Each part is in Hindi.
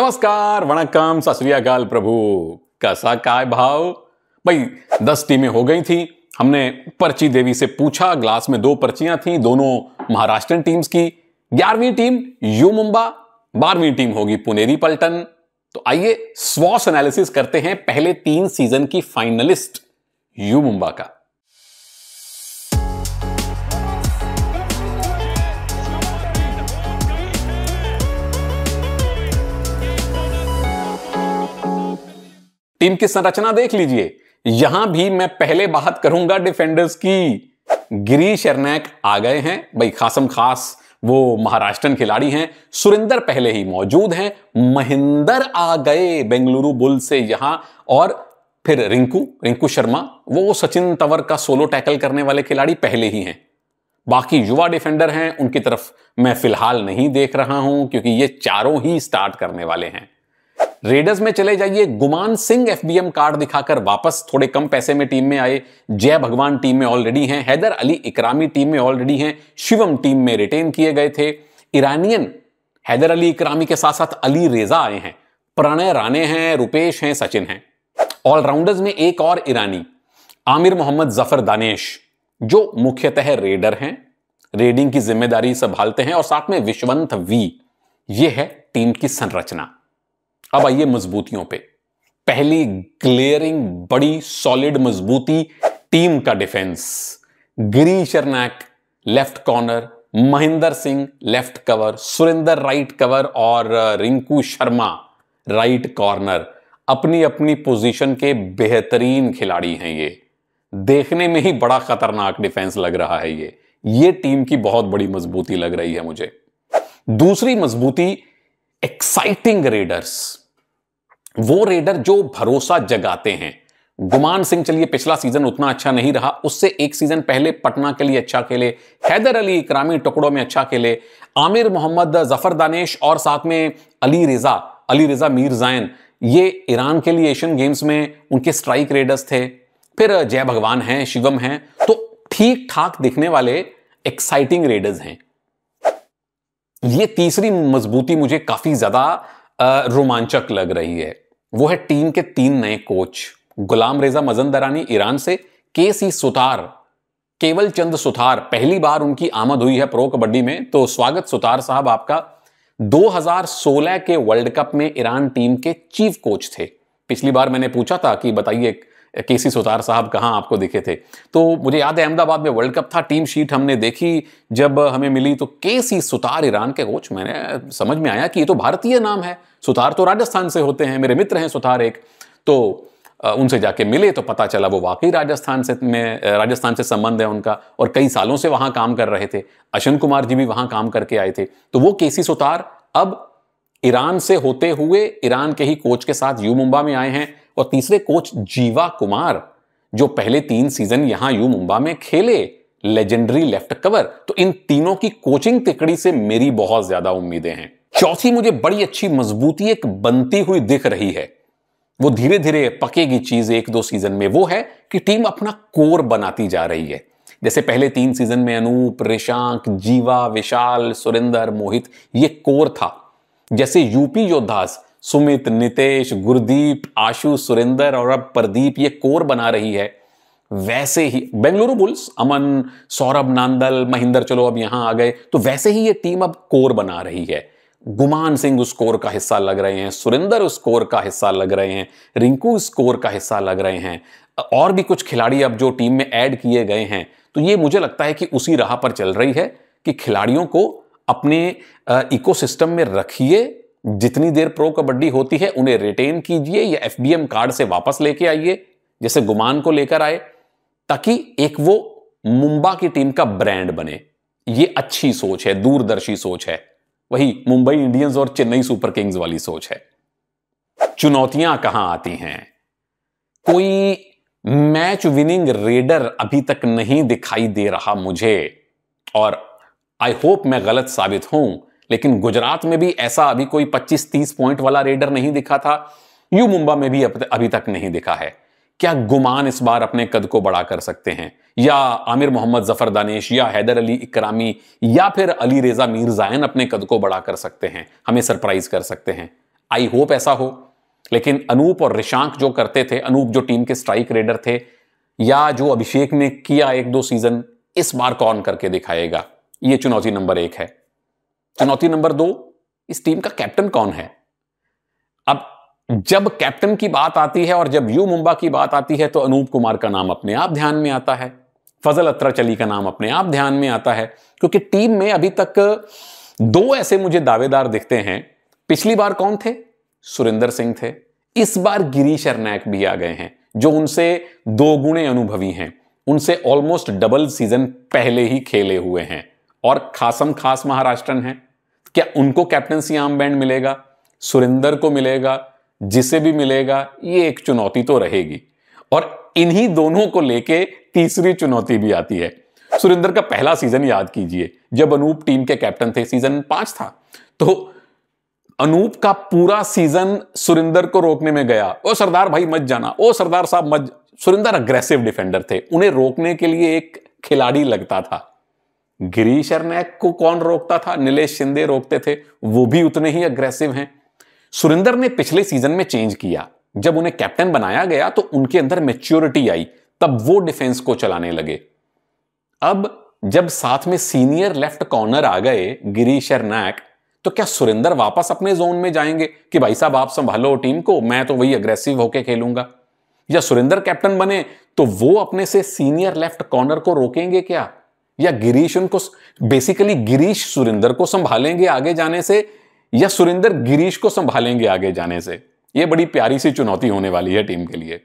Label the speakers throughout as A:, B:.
A: नमस्कार वनकम सत प्रभु कैसा काय भाव भाई दस टीमें हो गई थी हमने पर्ची देवी से पूछा ग्लास में दो पर्चियां थी दोनों महाराष्ट्र टीम्स की ग्यारहवीं टीम यू मुंबा बारहवीं टीम होगी पुनेरी पल्टन तो आइए स्वॉस एनालिसिस करते हैं पहले तीन सीजन की फाइनलिस्ट यू मुंबा का टीम की संरचना देख लीजिए यहां भी मैं पहले बात करूंगा डिफेंडर्स की गिरी शर्नैक आ गए हैं भाई खासम खास वो महाराष्ट्र खिलाड़ी हैं सुरेंदर पहले ही मौजूद हैं महेंद्र आ गए बेंगलुरु बुल से यहां और फिर रिंकू रिंकू शर्मा वो सचिन तंवर का सोलो टैकल करने वाले खिलाड़ी पहले ही हैं बाकी युवा डिफेंडर हैं उनकी तरफ मैं फिलहाल नहीं देख रहा हूं क्योंकि ये चारों ही स्टार्ट करने वाले हैं रेडर्स में चले जाइए गुमान सिंह एफबीएम कार्ड दिखाकर वापस थोड़े कम पैसे में टीम में आए जय भगवान टीम में ऑलरेडी हैं हैदर अली इकरामी टीम में ऑलरेडी हैं शिवम टीम में रिटेन किए गए थे ईरानियन हैदर अली इकरामी के साथ साथ अली रेजा आए हैं प्रणय राणे हैं रुपेश हैं सचिन हैं ऑलराउंडर्स में एक और ईरानी आमिर मोहम्मद जफर दानेश जो मुख्यतः रेडर हैं रेडिंग की जिम्मेदारी संभालते हैं और साथ में विश्वंत वी ये है टीम की संरचना अब आइए मजबूतियों पे पहली ग्लेयरिंग बड़ी सॉलिड मजबूती टीम का डिफेंस गिरी शर्नाक left corner Mahendra Singh left cover Surender right cover और रिंकू शर्मा राइट कॉर्नर अपनी अपनी पोजीशन के बेहतरीन खिलाड़ी हैं ये देखने में ही बड़ा खतरनाक डिफेंस लग रहा है ये ये टीम की बहुत बड़ी मजबूती लग रही है मुझे दूसरी मजबूती एक्साइटिंग रेडर्स वो रेडर जो भरोसा जगाते हैं गुमान सिंह चलिए पिछला सीजन उतना अच्छा नहीं रहा उससे एक सीजन पहले पटना के लिए अच्छा खेले हैदर अली इकरामी टुकड़ों में अच्छा खेले आमिर मोहम्मद जफर दानेश और साथ में अली रिजा अली रिजा मीर जैन ये ईरान के लिए एशियन गेम्स में उनके स्ट्राइक रेडर्स थे फिर जय भगवान हैं शिवम हैं तो ठीक ठाक दिखने वाले एक्साइटिंग रेडर्स हैं ये तीसरी मजबूती मुझे काफी ज्यादा रोमांचक लग रही है वो है टीम के तीन नए कोच गुलाम रेजा मजंदरानी ईरान से के सी सुतार केवल चंद सुतार पहली बार उनकी आमद हुई है प्रो कबड्डी में तो स्वागत सुतार साहब आपका 2016 के वर्ल्ड कप में ईरान टीम के चीफ कोच थे पिछली बार मैंने पूछा था कि बताइए के सी सुतार साहब कहाँ आपको दिखे थे तो मुझे याद है अहमदाबाद में वर्ल्ड कप था टीम शीट हमने देखी जब हमें मिली तो के सी सुतार ईरान के कोच मैंने समझ में आया कि ये तो भारतीय नाम है सुतार तो राजस्थान से होते हैं मेरे मित्र हैं सुतार एक तो उनसे जाके मिले तो पता चला वो वाकई राजस्थान से में राजस्थान से संबंध है उनका और कई सालों से वहाँ काम कर रहे थे अशन कुमार जी भी वहाँ काम करके आए थे तो वो के सी सुतार अब ईरान से होते हुए ईरान के ही कोच के साथ यू मुंबा में आए हैं और तीसरे कोच जीवा कुमार जो पहले तीन सीजन यहां यू मुंबा में खेले लेजेंडरी लेफ्ट कवर तो इन तीनों की कोचिंग तिकड़ी से मेरी बहुत ज्यादा उम्मीदें हैं चौथी मुझे बड़ी अच्छी मजबूती एक बनती हुई दिख रही है वो धीरे धीरे पकेगी चीज एक दो सीजन में वो है कि टीम अपना कोर बनाती जा रही है जैसे पहले तीन सीजन में अनूप रेशांक जीवा विशाल सुरेंदर मोहित ये कोर था जैसे यूपी योद्धास सुमित नितेश गुरदीप आशु सुरेंद्र और अब प्रदीप ये कोर बना रही है वैसे ही बेंगलुरु बुल्स अमन सौरभ नांदल महिंदर चलो अब यहां आ गए तो वैसे ही ये टीम अब कोर बना रही है गुमान सिंह उस कोर का हिस्सा लग रहे हैं सुरेंदर उस कोर का हिस्सा लग रहे हैं रिंकू उस कोर का हिस्सा लग रहे हैं और भी कुछ खिलाड़ी अब जो टीम में ऐड किए गए हैं तो ये मुझे लगता है कि उसी राह पर चल रही है कि खिलाड़ियों को अपने इकोसिस्टम में रखिए जितनी देर प्रो कबड्डी होती है उन्हें रिटेन कीजिए या एफ कार्ड से वापस लेके आइए जैसे गुमान को लेकर आए ताकि एक वो मुंबा की टीम का ब्रांड बने ये अच्छी सोच है दूरदर्शी सोच है वही मुंबई इंडियंस और चेन्नई सुपर किंग्स वाली सोच है चुनौतियां कहां आती हैं कोई मैच विनिंग रेडर अभी तक नहीं दिखाई दे रहा मुझे और आई होप मैं गलत साबित हूं लेकिन गुजरात में भी ऐसा अभी कोई 25-30 पॉइंट वाला रेडर नहीं दिखा था यू मुंबा में भी अभी तक नहीं दिखा है क्या गुमान इस बार अपने कद को बड़ा कर सकते हैं या आमिर मोहम्मद जफर दानिश या हैदर अली इकरामी या फिर अली रेजा मीर जायन अपने कद को बड़ा कर सकते हैं हमें सरप्राइज कर सकते हैं आई होप ऐसा हो लेकिन अनूप और रिशांक जो करते थे अनूप जो टीम के स्ट्राइक रेडर थे या जो अभिषेक ने किया एक दो सीजन इस बार कौन करके दिखाएगा यह चुनौती नंबर एक है चुनौती नंबर दो इस टीम का कैप्टन कौन है अब जब कैप्टन की बात आती है और जब यू मुंबा की बात आती है तो अनूप कुमार का नाम अपने आप ध्यान में आता है फजल अत्राचली का नाम अपने आप ध्यान में आता है क्योंकि टीम में अभी तक दो ऐसे मुझे दावेदार दिखते हैं पिछली बार कौन थे सुरेंद्र सिंह थे इस बार गिरीश अर्नायक भी आ गए हैं जो उनसे दो गुणे अनुभवी हैं उनसे ऑलमोस्ट डबल सीजन पहले ही खेले हुए हैं और खासम खास महाराष्ट्रन हैं क्या उनको कैप्टनसी आम बैंड मिलेगा सुरेंदर को मिलेगा जिसे भी मिलेगा ये एक चुनौती तो रहेगी और इन्हीं दोनों को लेके तीसरी चुनौती भी आती है सुरेंद्र का पहला सीजन याद कीजिए जब अनूप टीम के कैप्टन थे सीजन पांच था तो अनूप का पूरा सीजन सुरेंद्र को रोकने में गया ओ सरदार भाई मत जाना ओ सरदार साहब मत सुरेंद्र अग्रेसिव डिफेंडर थे उन्हें रोकने के लिए एक खिलाड़ी लगता था गिरीशर नायक को कौन रोकता था निलेश शिंदे रोकते थे वो भी उतने ही अग्रेसिव हैं सुरेंद्र ने पिछले सीजन में चेंज किया जब उन्हें कैप्टन बनाया गया तो उनके अंदर मेच्योरिटी आई तब वो डिफेंस को चलाने लगे अब जब साथ में सीनियर लेफ्ट कॉर्नर आ गए गिरी नायक तो क्या सुरेंद्र वापस अपने जोन में जाएंगे कि भाई साहब आप संभालो टीम को मैं तो वही अग्रेसिव होके खेलूंगा या सुरेंद्र कैप्टन बने तो वो अपने से सीनियर लेफ्ट कॉर्नर को रोकेंगे क्या या गिरीश उनको बेसिकली गिरीश सुरेंद्र को संभालेंगे आगे जाने से या सुरेंद्र गिरीश को संभालेंगे आगे जाने से यह बड़ी प्यारी सी चुनौती होने वाली है टीम के लिए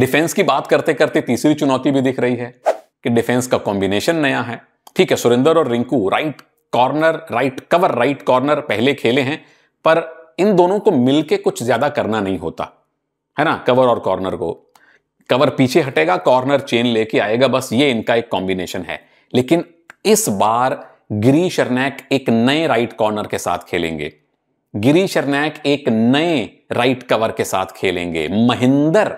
A: डिफेंस की बात करते करते तीसरी चुनौती भी दिख रही है कि डिफेंस का कॉम्बिनेशन नया है ठीक है सुरेंद्र और Rinku right corner right cover right corner पहले खेले हैं पर इन दोनों को मिलके कुछ ज्यादा करना नहीं होता है ना कवर और कॉर्नर को कवर पीछे हटेगा कॉर्नर चेन लेके आएगा बस ये इनका एक कॉम्बिनेशन है लेकिन इस बार गिरी शरनैक एक नए राइट कॉर्नर के साथ खेलेंगे गिरी शरनैक एक नए राइट कवर के साथ खेलेंगे महिंदर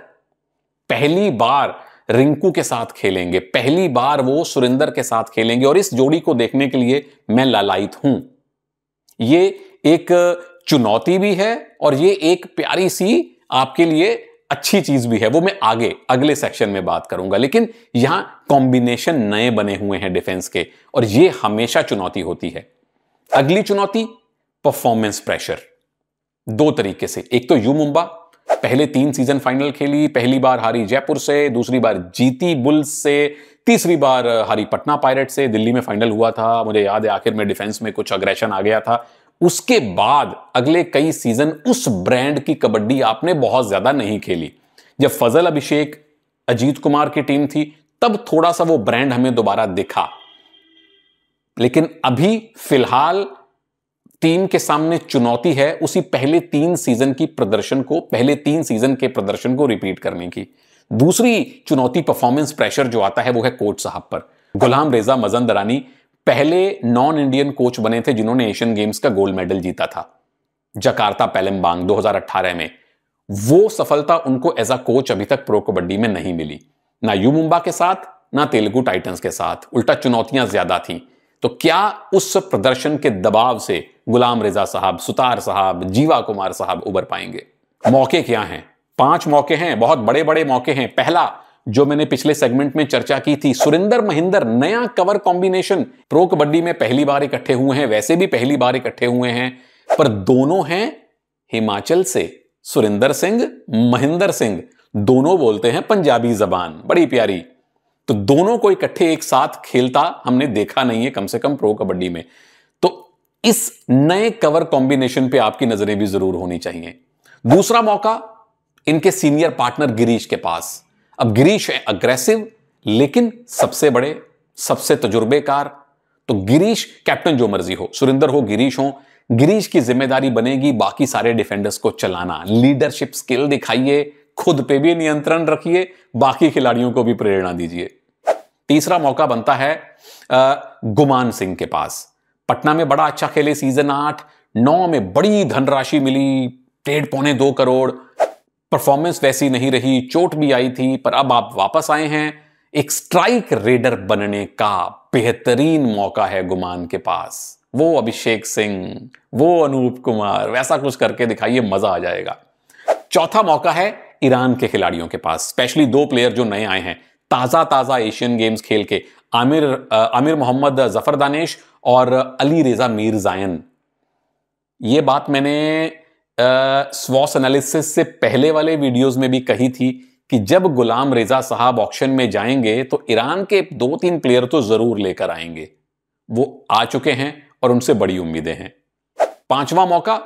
A: पहली बार रिंकू के साथ खेलेंगे पहली बार वो सुरेंदर के साथ खेलेंगे और इस जोड़ी को देखने के लिए मैं ललायित हूं ये एक चुनौती भी है और ये एक प्यारी सी आपके लिए अच्छी चीज भी है वो मैं आगे अगले सेक्शन में बात करूंगा लेकिन यहां कॉम्बिनेशन नए बने हुए हैं डिफेंस के और ये हमेशा चुनौती होती है अगली चुनौती परफॉर्मेंस प्रेशर दो तरीके से एक तो यू मुंबा पहले तीन सीजन फाइनल खेली पहली बार हारी जयपुर से दूसरी बार जीती बुल्स से तीसरी बार हारी पटना पायरेट से दिल्ली में फाइनल हुआ था मुझे याद है आखिर में डिफेंस में कुछ अग्रेशन आ गया था उसके बाद अगले कई सीजन उस ब्रांड की कबड्डी आपने बहुत ज्यादा नहीं खेली जब फजल अभिषेक अजीत कुमार की टीम थी तब थोड़ा सा वो ब्रांड हमें दोबारा दिखा लेकिन अभी फिलहाल टीम के सामने चुनौती है उसी पहले तीन सीजन की प्रदर्शन को पहले तीन सीजन के प्रदर्शन को रिपीट करने की दूसरी चुनौती परफॉर्मेंस प्रेशर जो आता है वो है कोच साहब पर गुलाम रेजा मजन दरानी पहले नॉन इंडियन कोच बने थे जिन्होंने एशियन गेम्स का गोल्ड मेडल जीता था जकार्ता पैलमबांग 2018 में वो सफलता उनको एज अ कोच अभी तक प्रो कबड्डी में नहीं मिली ना यू मुंबा के साथ ना तेलुगु टाइटंस के साथ उल्टा चुनौतियां ज्यादा थी तो क्या उस प्रदर्शन के दबाव से गुलाम रिजा साहब सुतार साहब जीवा कुमार साहब उबर पाएंगे मौके क्या हैं पांच मौके हैं बहुत बड़े बड़े मौके हैं पहला जो मैंने पिछले सेगमेंट में चर्चा की थी सुरेंद्र महिंदर नया कवर कॉम्बिनेशन प्रो कबड्डी में पहली बार इकट्ठे हुए हैं वैसे भी पहली बार इकट्ठे हुए हैं पर दोनों हैं हिमाचल से सुरेंद्र सिंह महिंदर सिंह दोनों बोलते हैं पंजाबी जबान बड़ी प्यारी तो दोनों को इकट्ठे एक साथ खेलता हमने देखा नहीं है कम से कम प्रो कबड्डी में तो इस नए कवर कॉम्बिनेशन पे आपकी नजरें भी जरूर होनी चाहिए दूसरा मौका इनके सीनियर पार्टनर गिरीश के पास अब गिरीश है अग्रेसिव लेकिन सबसे बड़े सबसे तजुर्बेकार तो गिरीश कैप्टन जो मर्जी हो सुरेंद्र हो गिरीश हो गिरीश की जिम्मेदारी बनेगी बाकी सारे डिफेंडर्स को चलाना लीडरशिप स्किल दिखाइए खुद पे भी नियंत्रण रखिए बाकी खिलाड़ियों को भी प्रेरणा दीजिए तीसरा मौका बनता है गुमान सिंह के पास पटना में बड़ा अच्छा खेले सीजन आठ नौ में बड़ी धनराशि मिली डेढ़ पौने दो करोड़ परफॉर्मेंस वैसी नहीं रही चोट भी आई थी पर अब आप वापस आए हैं एक स्ट्राइक रेडर बनने का बेहतरीन मौका है गुमान के पास वो अभिषेक सिंह वो अनूप कुमार वैसा कुछ करके दिखाइए मजा आ जाएगा चौथा मौका है ईरान के खिलाड़ियों के पास स्पेशली दो प्लेयर जो नए आए हैं ताज़ा ताज़ा एशियन गेम्स खेल के आमिर आमिर मोहम्मद जफर दानेश और अली रेजा मीर जायन ये बात मैंने स्वॉस एनालिसिस से पहले वाले वीडियोस में भी कही थी कि जब गुलाम रेजा साहब ऑक्शन में जाएंगे तो ईरान के दो तीन प्लेयर तो जरूर लेकर आएंगे वो आ चुके हैं और उनसे बड़ी उम्मीदें हैं पांचवा मौका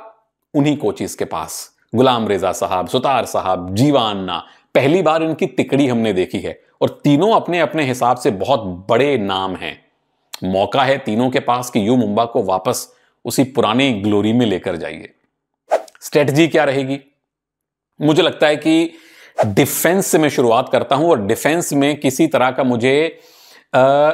A: उन्हीं कोचिज के पास गुलाम रेजा साहब सुतार साहब जीवान्ना पहली बार इनकी तिकड़ी हमने देखी है और तीनों अपने अपने हिसाब से बहुत बड़े नाम हैं मौका है तीनों के पास कि यू मुंबा को वापस उसी पुराने ग्लोरी में लेकर जाइए स्ट्रेटजी क्या रहेगी मुझे लगता है कि डिफेंस से मैं शुरुआत करता हूं और डिफेंस में किसी तरह का मुझे आ,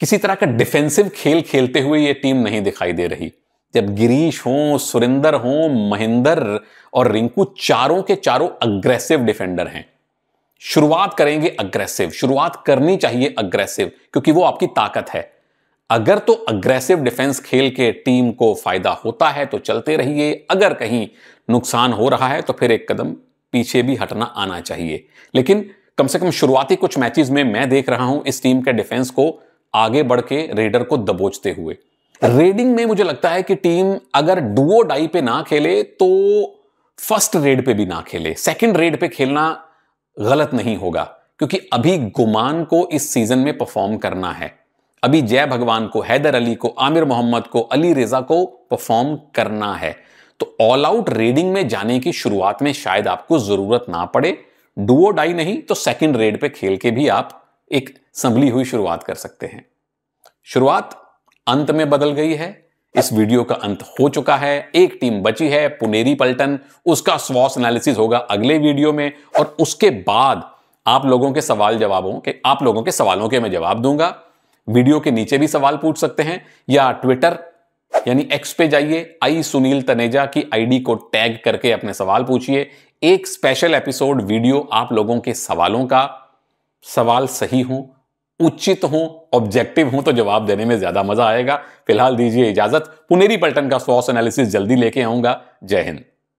A: किसी तरह का डिफेंसिव खेल खेलते हुए ये टीम नहीं दिखाई दे रही जब गिरीश हो सुरेंदर हो महेंद्र और रिंकू चारों के चारों अग्रेसिव डिफेंडर हैं शुरुआत करेंगे अग्रेसिव शुरुआत करनी चाहिए अग्रेसिव क्योंकि वो आपकी ताकत है अगर तो अग्रेसिव डिफेंस खेल के टीम को फायदा होता है तो चलते रहिए अगर कहीं नुकसान हो रहा है तो फिर एक कदम पीछे भी हटना आना चाहिए लेकिन कम से कम शुरुआती कुछ मैचेस में मैं देख रहा हूं इस टीम के डिफेंस को आगे बढ़ के रेडर को दबोचते हुए रेडिंग में मुझे लगता है कि टीम अगर डुओ डाई पे ना खेले तो फर्स्ट रेड पे भी ना खेले सेकंड रेड पे खेलना गलत नहीं होगा क्योंकि अभी गुमान को इस सीजन में परफॉर्म करना है अभी जय भगवान को हैदर अली को आमिर मोहम्मद को अली रिजा को परफॉर्म करना है तो ऑल आउट रेडिंग में जाने की शुरुआत में शायद आपको जरूरत ना पड़े डुओ डाई नहीं तो सेकंड रेड पे खेल के भी आप एक संभली हुई शुरुआत कर सकते हैं शुरुआत अंत में बदल गई है इस वीडियो का अंत हो चुका है एक टीम बची है पुनेरी पल्टन उसका स्वॉस एनालिसिस होगा अगले वीडियो में और उसके बाद आप लोगों के सवाल जवाबों के आप लोगों के सवालों के मैं जवाब दूंगा वीडियो के नीचे भी सवाल पूछ सकते हैं या ट्विटर यानी एक्स पे जाइए आई सुनील तनेजा की आईडी को टैग करके अपने सवाल पूछिए एक स्पेशल एपिसोड वीडियो आप लोगों के सवालों का सवाल सही हो उचित हो ऑब्जेक्टिव हो तो जवाब देने में ज्यादा मजा आएगा फिलहाल दीजिए इजाजत पुनेरी पलटन का सॉस एनालिसिस जल्दी लेके आऊंगा जय हिंद